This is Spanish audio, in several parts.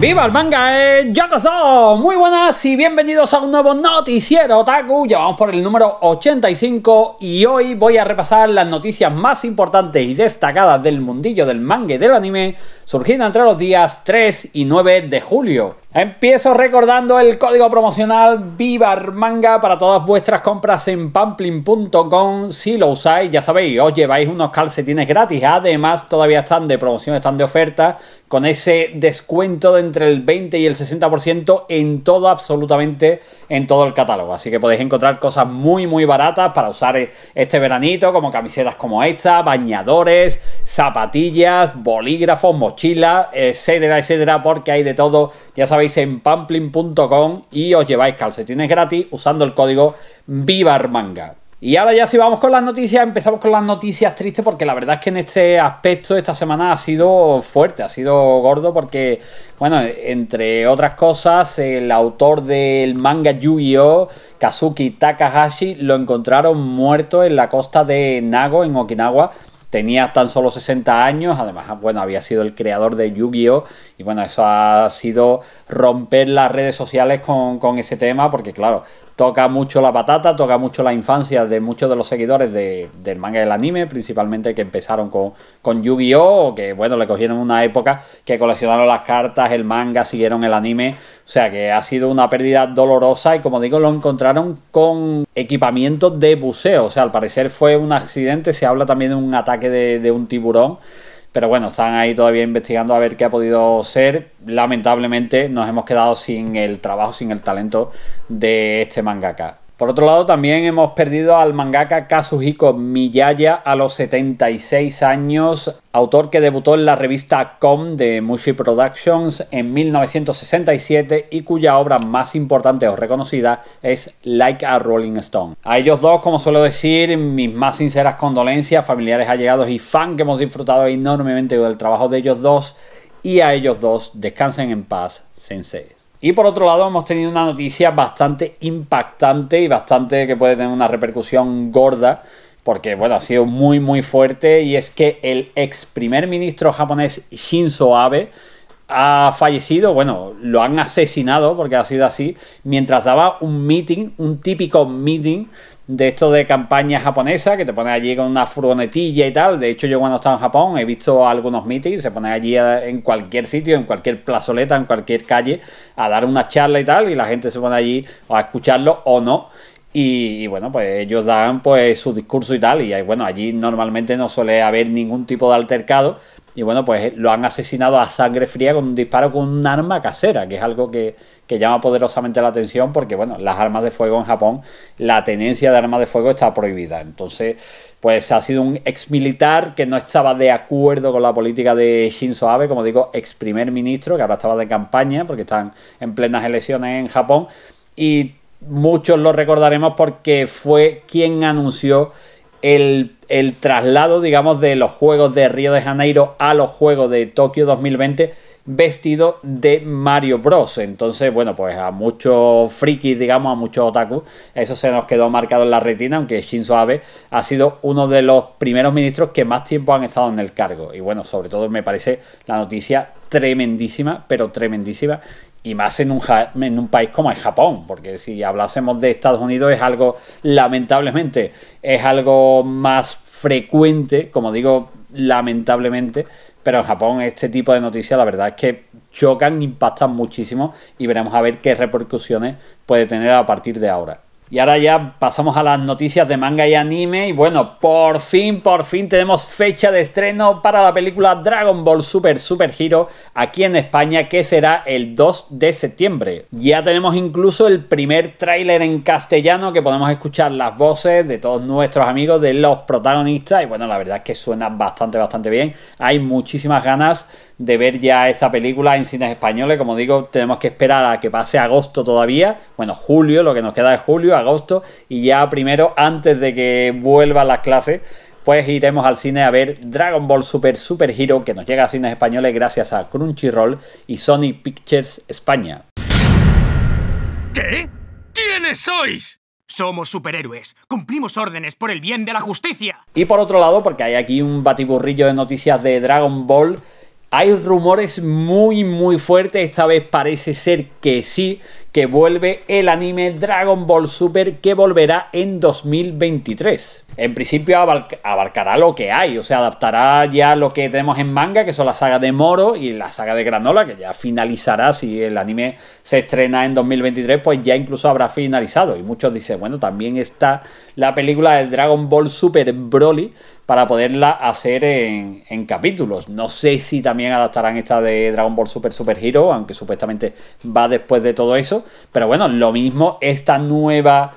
¡Viva el manga! Eh, ¡Yokoso! Muy buenas y bienvenidos a un nuevo noticiero Taku, Ya vamos por el número 85 y hoy voy a repasar las noticias más importantes y destacadas del mundillo del manga y del anime surgiendo entre los días 3 y 9 de julio. Empiezo recordando el código promocional VIVARMANGA para todas vuestras compras en pamplin.com. Si lo usáis, ya sabéis, os lleváis unos calcetines gratis. Además, todavía están de promoción, están de oferta, con ese descuento de entre el 20 y el 60% en todo, absolutamente en todo el catálogo. Así que podéis encontrar cosas muy, muy baratas para usar este veranito, como camisetas como esta, bañadores, zapatillas, bolígrafos, mochilas chila, etcétera, eh, etcétera, porque hay de todo, ya sabéis, en pamplin.com y os lleváis calcetines gratis usando el código VIVARMANGA. Y ahora ya si vamos con las noticias, empezamos con las noticias tristes porque la verdad es que en este aspecto esta semana ha sido fuerte, ha sido gordo porque, bueno, entre otras cosas, el autor del manga Yu-Gi-Oh! Kazuki Takahashi lo encontraron muerto en la costa de Nago, en Okinawa, Tenía tan solo 60 años, además, bueno, había sido el creador de Yu-Gi-Oh! Y bueno, eso ha sido romper las redes sociales con, con ese tema, porque claro, toca mucho la patata, toca mucho la infancia de muchos de los seguidores de, del manga y del anime, principalmente que empezaron con, con Yu-Gi-Oh! que bueno, le cogieron una época que coleccionaron las cartas, el manga, siguieron el anime. O sea que ha sido una pérdida dolorosa y como digo, lo encontraron con equipamiento de buceo. O sea, al parecer fue un accidente, se habla también de un ataque de, de un tiburón. Pero bueno, están ahí todavía investigando a ver qué ha podido ser. Lamentablemente nos hemos quedado sin el trabajo, sin el talento de este mangaka. Por otro lado, también hemos perdido al mangaka Kazuhiko Miyaya a los 76 años, autor que debutó en la revista Com de Mushi Productions en 1967 y cuya obra más importante o reconocida es Like a Rolling Stone. A ellos dos, como suelo decir, mis más sinceras condolencias, familiares allegados y fan que hemos disfrutado enormemente del trabajo de ellos dos y a ellos dos descansen en paz, sensei. Y por otro lado, hemos tenido una noticia bastante impactante y bastante que puede tener una repercusión gorda, porque bueno, ha sido muy muy fuerte y es que el ex primer ministro japonés Shinzo Abe ha fallecido, bueno, lo han asesinado porque ha sido así, mientras daba un meeting, un típico meeting de esto de campaña japonesa, que te pones allí con una furgonetilla y tal. De hecho, yo cuando estaba en Japón he visto algunos meetings, se ponen allí en cualquier sitio, en cualquier plazoleta, en cualquier calle, a dar una charla y tal, y la gente se pone allí a escucharlo o no. Y, y, bueno, pues ellos dan pues su discurso y tal. Y bueno, allí normalmente no suele haber ningún tipo de altercado. Y bueno, pues eh, lo han asesinado a sangre fría con un disparo con un arma casera, que es algo que, llama poderosamente la atención porque, bueno, las armas de fuego en Japón, la tenencia de armas de fuego está prohibida. Entonces, pues ha sido un ex militar que no estaba de acuerdo con la política de Shinzo Abe, como digo, ex primer ministro, que ahora estaba de campaña porque están en plenas elecciones en Japón. Y muchos lo recordaremos porque fue quien anunció el, el, traslado, digamos, de los Juegos de Río de Janeiro a los Juegos de Tokio 2020 vestido de Mario Bros. Entonces, bueno, pues a muchos frikis, digamos, a muchos otaku, eso se nos quedó marcado en la retina, aunque Shinzo Abe ha sido uno de los primeros ministros que más tiempo han estado en el cargo. Y bueno, sobre todo me parece la noticia tremendísima, pero tremendísima, y más en un, en un país como es Japón, porque si hablásemos de Estados Unidos es algo, lamentablemente, es algo más frecuente, como digo, lamentablemente, pero en Japón este tipo de noticias la verdad es que chocan, impactan muchísimo y veremos a ver qué repercusiones puede tener a partir de ahora. Y ahora ya pasamos a las noticias de manga y anime. Y bueno, por fin, por fin tenemos fecha de estreno para la película Dragon Ball Super Super Hero aquí en España, que será el 2 de septiembre. Ya tenemos incluso el primer tráiler en castellano que podemos escuchar las voces de todos nuestros amigos, de los protagonistas. Y bueno, la verdad es que suena bastante, bastante bien. Hay muchísimas ganas de ver ya esta película en cines españoles. Como digo, tenemos que esperar a que pase agosto todavía. Bueno, julio, lo que nos queda de julio agosto, y ya primero, antes de que vuelvan las clases, pues iremos al cine a ver Dragon Ball Super Super Hero, que nos llega a cines españoles gracias a Crunchyroll y Sony Pictures España. ¿Qué? ¿Quiénes sois? Somos superhéroes, cumplimos órdenes por el bien de la justicia. Y por otro lado, porque hay aquí un batiburrillo de noticias de Dragon Ball, hay rumores muy muy fuertes, esta vez parece ser que sí, que vuelve el anime Dragon Ball Super que volverá en 2023 en principio abarcará lo que hay, o sea, adaptará ya lo que tenemos en manga, que son la saga de Moro y la saga de Granola, que ya finalizará, si el anime se estrena en 2023, pues ya incluso habrá finalizado. Y muchos dicen, bueno, también está la película de Dragon Ball Super Broly para poderla hacer en, en capítulos. No sé si también adaptarán esta de Dragon Ball Super Super Hero, aunque supuestamente va después de todo eso. Pero bueno, lo mismo, esta nueva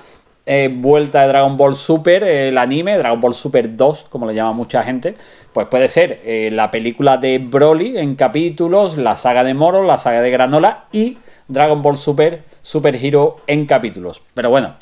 eh, vuelta de Dragon Ball Super, eh, el anime, Dragon Ball Super 2, como le llama mucha gente, pues puede ser eh, la película de Broly en capítulos, la saga de Moro, la saga de Granola y Dragon Ball Super, Super Hero en capítulos. Pero bueno,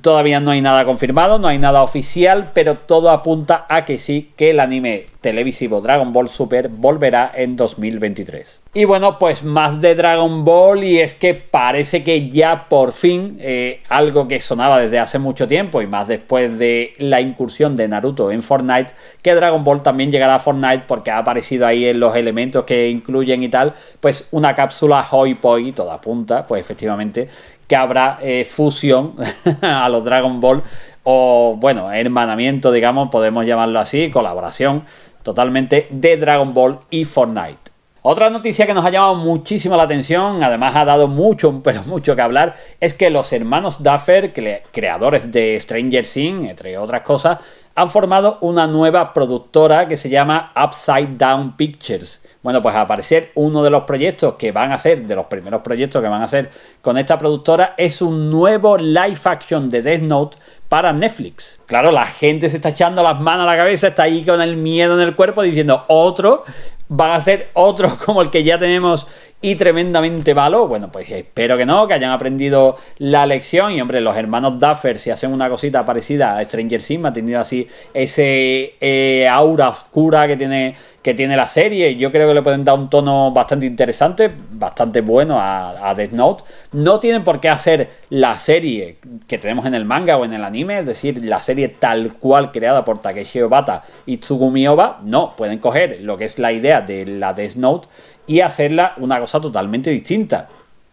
Todavía no hay nada confirmado, no hay nada oficial, pero todo apunta a que sí, que el anime televisivo Dragon Ball Super volverá en 2023. Y bueno, pues más de Dragon Ball y es que parece que ya por fin eh, algo que sonaba desde hace mucho tiempo y más después de la incursión de Naruto en Fortnite, que Dragon Ball también llegará a Fortnite porque ha aparecido ahí en los elementos que incluyen y tal, pues una cápsula Hoi Poi, toda punta, pues efectivamente, que habrá eh, fusión a los Dragon Ball o, bueno, hermanamiento, digamos, podemos llamarlo así, colaboración totalmente de Dragon Ball y Fortnite. Otra noticia que nos ha llamado muchísimo la atención, además ha dado mucho, pero mucho que hablar, es que los hermanos Duffer, creadores de Stranger Things, entre otras cosas, han formado una nueva productora que se llama Upside Down Pictures. Bueno, pues a parecer uno de los proyectos que van a ser, de los primeros proyectos que van a hacer con esta productora, es un nuevo live action de Death Note para Netflix. Claro, la gente se está echando las manos a la cabeza, está ahí con el miedo en el cuerpo diciendo otro, van a ser otro como el que ya tenemos y tremendamente malo, bueno, pues espero que no, que hayan aprendido la lección. Y hombre, los hermanos Duffer, si hacen una cosita parecida a Stranger Things, tenido así ese eh, aura oscura que tiene, que tiene la serie, yo creo que le pueden dar un tono bastante interesante, bastante bueno a, Death Note. No tienen por qué hacer la serie que tenemos en el manga o en el anime, es decir, la serie tal cual creada por Takeshi Obata y Tsugumi Oba. No, pueden coger lo que es la idea de la Death Note y hacerla una cosa totalmente distinta.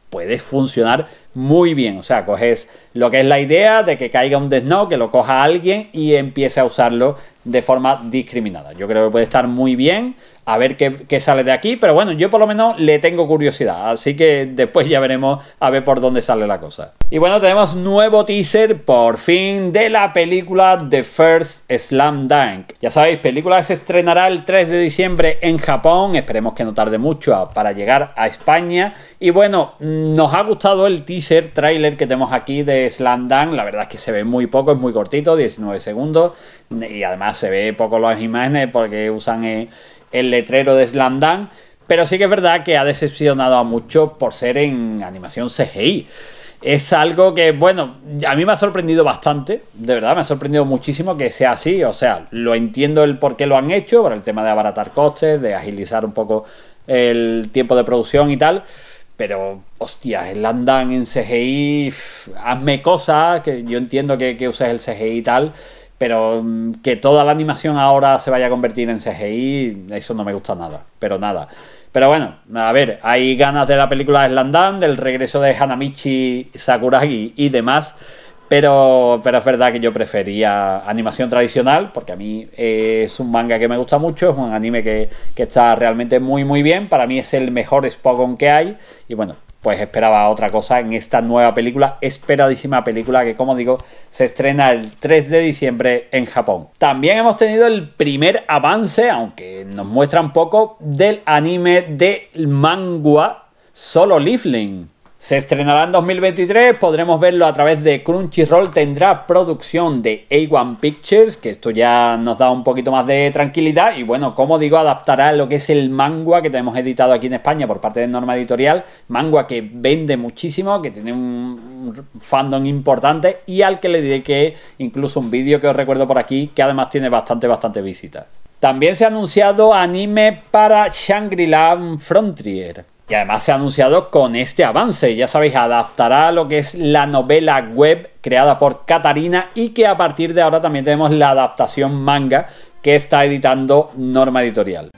Puede funcionar muy bien. O sea, coges lo que es la idea de que caiga un desno, que lo coja alguien y empiece a usarlo de forma discriminada. Yo creo que puede estar muy bien, a ver qué, qué, sale de aquí, pero bueno, yo por lo menos le tengo curiosidad, así que después ya veremos a ver por dónde sale la cosa. Y bueno, tenemos nuevo teaser por fin de la película The First Slam Dunk. Ya sabéis, película que se estrenará el 3 de diciembre en Japón, esperemos que no tarde mucho para llegar a España. Y bueno, nos ha gustado el teaser trailer que tenemos aquí de Slam La verdad es que se ve muy poco, es muy cortito, 19 segundos. Y además se ve poco las imágenes porque usan el, letrero de Slam Pero sí que es verdad que ha decepcionado a muchos por ser en animación CGI. Es algo que, bueno, a mí me ha sorprendido bastante, de verdad, me ha sorprendido muchísimo que sea así. O sea, lo entiendo el por qué lo han hecho, por el tema de abaratar costes, de agilizar un poco el tiempo de producción y tal pero hostia, el en CGI, hazme cosas, que yo entiendo que, que uses el CGI y tal, pero mm, que toda la animación ahora se vaya a convertir en CGI, eso no me gusta nada, pero nada. Pero bueno, a ver, hay ganas de la película de Slandan, del regreso de Hanamichi Sakuragi y demás. Pero, es verdad que yo prefería animación tradicional, porque a mí eh, es un manga que me gusta mucho, es un anime que, está realmente muy, muy bien. Para mí es el mejor Spogon que hay. Y bueno, pues esperaba otra cosa en esta nueva película, esperadísima película que como digo se estrena el 3 de diciembre en Japón. También hemos tenido el primer avance, aunque nos muestra un poco, del anime del manga Solo Leveling. Se estrenará en 2023, podremos verlo a través de Crunchyroll, tendrá producción de A1 Pictures, que esto ya nos da un poquito más de tranquilidad y bueno, como digo, adaptará lo que es el manga que tenemos editado aquí en España por parte de Norma Editorial, manga que vende muchísimo, que tiene un fandom importante y al que le diré que incluso un vídeo que os recuerdo por aquí, que además tiene bastante, bastante visitas. También se ha anunciado anime para Shangri-La Frontier. Y además se ha anunciado con este avance, ya sabéis, adaptará lo que es la novela web creada por Catarina y que a partir de ahora también tenemos la adaptación manga que está editando Norma Editorial.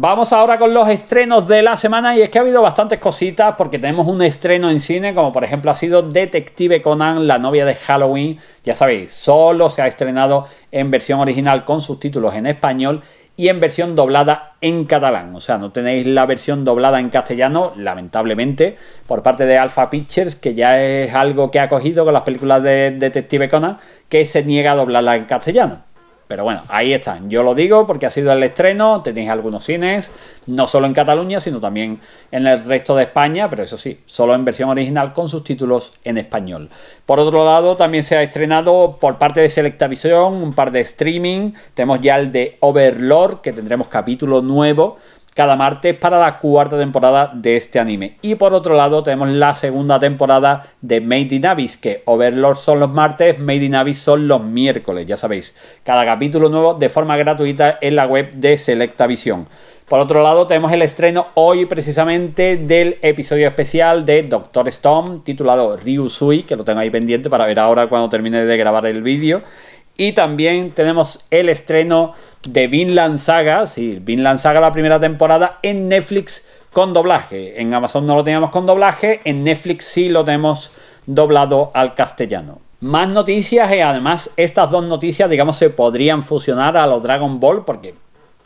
Vamos ahora con los estrenos de la semana y es que ha habido bastantes cositas porque tenemos un estreno en cine como por ejemplo ha sido Detective Conan, la novia de Halloween. Ya sabéis, solo se ha estrenado en versión original con subtítulos en español y en versión doblada en catalán. O sea, no tenéis la versión doblada en castellano, lamentablemente, por parte de Alpha Pictures, que ya es algo que ha cogido con las películas de Detective Conan, que se niega a doblarla en castellano. Pero bueno, ahí están. Yo lo digo porque ha sido el estreno, tenéis algunos cines, no solo en Cataluña, sino también en el resto de España, pero eso sí, solo en versión original con sus títulos en español. Por otro lado, también se ha estrenado por parte de Selectavisión un par de streaming. Tenemos ya el de Overlord, que tendremos capítulo nuevo cada martes para la cuarta temporada de este anime. Y por otro lado tenemos la segunda temporada de Made in Abyss, que Overlord son los martes, Made in Abyss son los miércoles, ya sabéis. Cada capítulo nuevo de forma gratuita en la web de Selecta Visión. Por otro lado, tenemos el estreno hoy precisamente del episodio especial de Doctor Stone, titulado Ryusui, que lo tengo ahí pendiente para ver ahora cuando termine de grabar el vídeo. Y también tenemos el estreno de Vinland Saga, sí, Vinland Saga la primera temporada en Netflix con doblaje. En Amazon no lo teníamos con doblaje, en Netflix sí lo tenemos doblado al castellano. Más noticias y eh, además estas dos noticias digamos se podrían fusionar a los Dragon Ball porque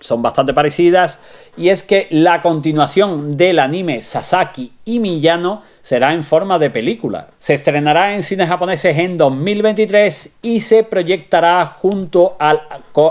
son bastante parecidas, y es que la continuación del anime Sasaki y Miyano será en forma de película. Se estrenará en cines japoneses en 2023 y se proyectará junto al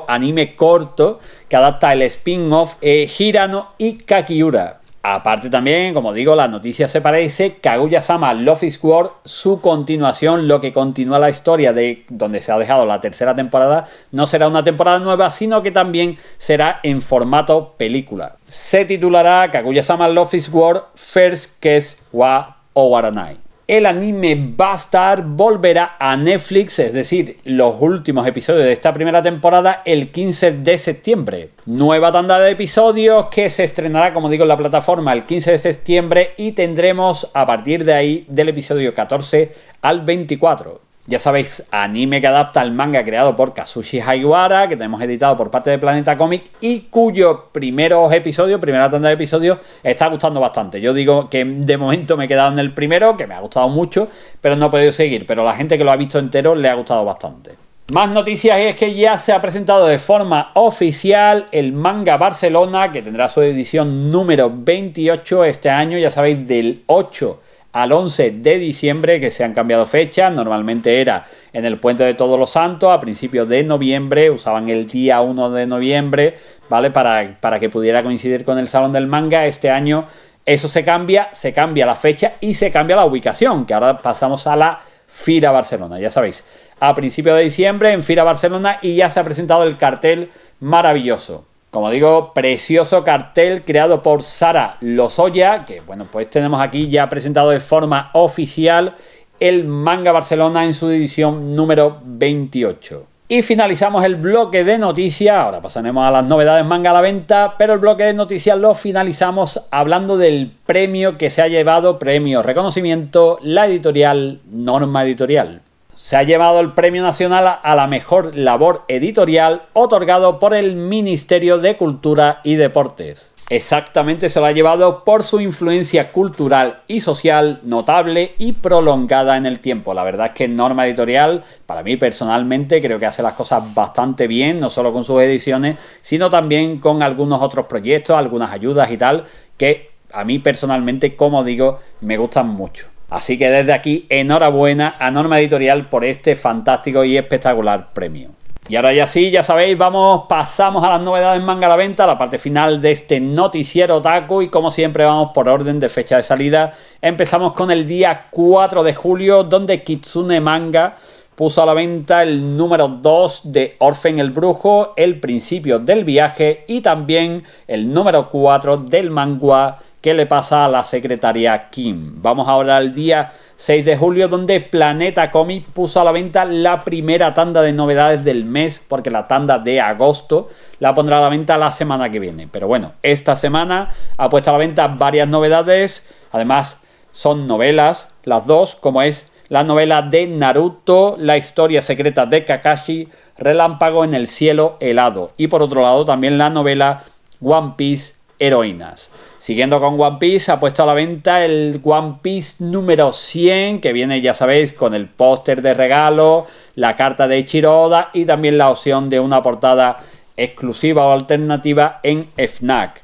anime corto que adapta el spin-off eh, Hirano y Kakiura. Aparte también, como digo, la noticia se parece, Kaguya-sama Love is War, su continuación, lo que continúa la historia de donde se ha dejado la tercera temporada, no será una temporada nueva, sino que también será en formato película. Se titulará Kaguya-sama Love is War First Kiss wa Owaranai el anime Bastard volverá a Netflix, es decir, los últimos episodios de esta primera temporada, el 15 de septiembre. Nueva tanda de episodios que se estrenará, como digo, en la plataforma el 15 de septiembre y tendremos a partir de ahí del episodio 14 al 24. Ya sabéis, anime que adapta al manga creado por Kazushi Haiwara, que tenemos editado por parte de Planeta Comic y cuyo primeros episodios, primera tanda de episodios, está gustando bastante. Yo digo que de momento me he quedado en el primero, que me ha gustado mucho, pero no he podido seguir. Pero la gente que lo ha visto entero le ha gustado bastante. Más noticias es que ya se ha presentado de forma oficial el manga Barcelona, que tendrá su edición número 28 este año, ya sabéis, del 8 al 11 de diciembre, que se han cambiado fecha, Normalmente era en el puente de Todos los Santos, a principios de noviembre, usaban el día 1 de noviembre, ¿vale? Para, para que pudiera coincidir con el Salón del Manga. Este año eso se cambia, se cambia la fecha y se cambia la ubicación, que ahora pasamos a la Fira Barcelona, ya sabéis. A principios de diciembre en Fira Barcelona y ya se ha presentado el cartel maravilloso como digo, precioso cartel creado por Sara Lozoya, que bueno, pues tenemos aquí ya presentado de forma oficial el manga Barcelona en su edición número 28. Y finalizamos el bloque de noticias, ahora pasaremos a las novedades manga a la venta, pero el bloque de noticias lo finalizamos hablando del premio que se ha llevado, premio reconocimiento, la editorial Norma Editorial se ha llevado el Premio Nacional a la Mejor Labor Editorial otorgado por el Ministerio de Cultura y Deportes. Exactamente se lo ha llevado por su influencia cultural y social notable y prolongada en el tiempo. La verdad es que Norma Editorial, para mí personalmente, creo que hace las cosas bastante bien, no solo con sus ediciones, sino también con algunos otros proyectos, algunas ayudas y tal, que a mí personalmente, como digo, me gustan mucho. Así que desde aquí, enhorabuena a Norma Editorial por este fantástico y espectacular premio. Y ahora ya sí, ya sabéis, vamos, pasamos a las novedades manga a la venta, la parte final de este noticiero taco. y como siempre vamos por orden de fecha de salida. Empezamos con el día 4 de julio donde Kitsune Manga puso a la venta el número 2 de Orfen el Brujo, El Principio del Viaje y también el número 4 del mangua que le pasa a la secretaria Kim. Vamos ahora al día 6 de julio donde Planeta Comics puso a la venta la primera tanda de novedades del mes porque la tanda de agosto la pondrá a la venta la semana que viene. Pero bueno, esta semana ha puesto a la venta varias novedades. Además son novelas, las dos, como es la novela de Naruto, la historia secreta de Kakashi, Relámpago en el cielo helado y por otro lado también la novela One Piece Heroínas. Siguiendo con One Piece, ha puesto a la venta el One Piece número 100, que viene, ya sabéis, con el póster de regalo, la carta de chiroda y también la opción de una portada exclusiva o alternativa en FNAC.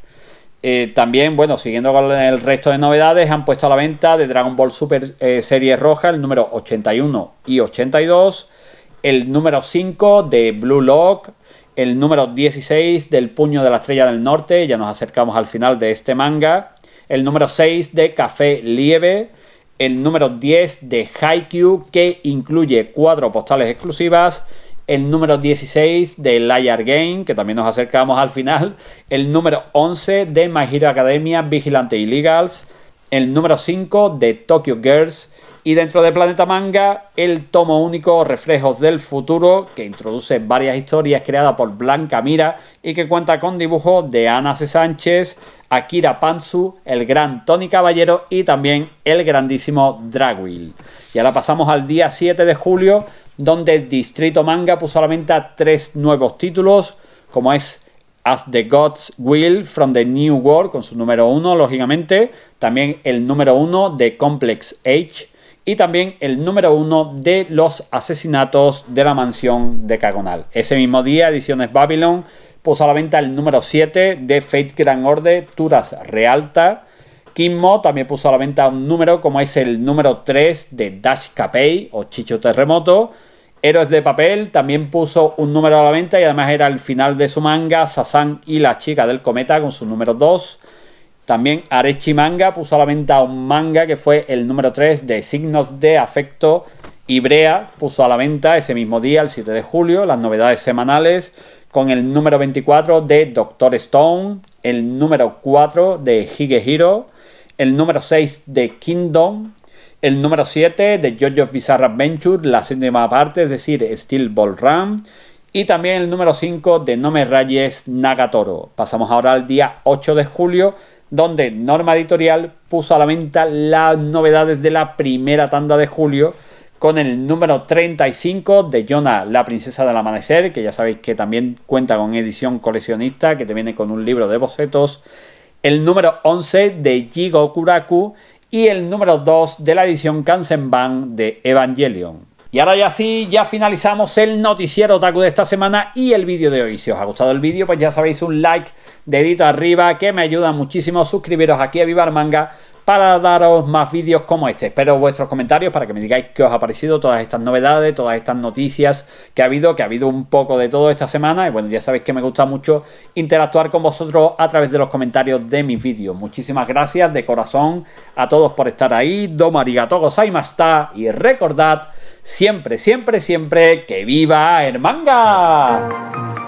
Eh, también, bueno, siguiendo con el resto de novedades, han puesto a la venta de Dragon Ball Super Series eh, Serie Roja el número 81 y 82, el número 5 de Blue Lock, el número 16 del Puño de la Estrella del Norte, ya nos acercamos al final de este manga, el número 6 de Café Lieve, el número 10 de Haikyuu, que incluye cuatro postales exclusivas, el número 16 de Liar Game, que también nos acercamos al final, el número 11 de My Hero Academia, Vigilante Illegals, el número 5 de Tokyo Girls y dentro de Planeta Manga el tomo único Reflejos del Futuro que introduce varias historias creadas por Blanca Mira y que cuenta con dibujos de Ana C. Sánchez, Akira Pansu, el gran Tony Caballero y también el grandísimo Dragwill. Y ahora pasamos al día 7 de julio donde Distrito Manga puso a la venta tres nuevos títulos, como es As the Gods Will from the New World, con su número uno lógicamente. También el número uno de Complex Age. Y también el número uno de Los Asesinatos de la Mansión de Cagonal. Ese mismo día, Ediciones Babylon puso a la venta el número 7 de Fate Grand Order, Turas Realta. Kimmo también puso a la venta un número como es el número 3 de Dash Capay o Chicho Terremoto. Héroes de Papel también puso un número a la venta y además era el final de su manga, Sasan y la chica del cometa con su número 2. También Arechi Manga puso a la venta un manga que fue el número 3 de Signos de Afecto. Ibrea puso a la venta ese mismo día, el 7 de julio, las novedades semanales con el número 24 de Doctor Stone, el número 4 de Higehiro, el número 6 de Kingdom, el número 7 de JoJo's Bizarre Adventure, la séptima parte, es decir, Steel Ball Run. Y también el número 5 de No me rayes Nagatoro. Pasamos ahora al día 8 de julio, donde Norma Editorial puso a la venta las novedades de la primera tanda de julio con el número 35 de Jonah, la princesa del amanecer, que ya sabéis que también cuenta con edición coleccionista, que te viene con un libro de bocetos. El número 11 de Jigo y el número 2 de la edición Kansenban de Evangelion. Y ahora ya sí, ya finalizamos el noticiero otaku de esta semana y el vídeo de hoy. Si os ha gustado el vídeo, pues ya sabéis un like, dedito arriba, que me ayuda muchísimo. Suscribiros aquí a Vivar Manga, para daros más vídeos como este. Espero vuestros comentarios para que me digáis qué os ha parecido todas estas novedades, todas estas noticias que ha habido, que ha habido un poco de todo esta semana. Y bueno, ya sabéis que me gusta mucho interactuar con vosotros a través de los comentarios de mis vídeos. Muchísimas gracias de corazón a todos por estar ahí. Domo más está y recordad siempre, siempre, siempre que viva manga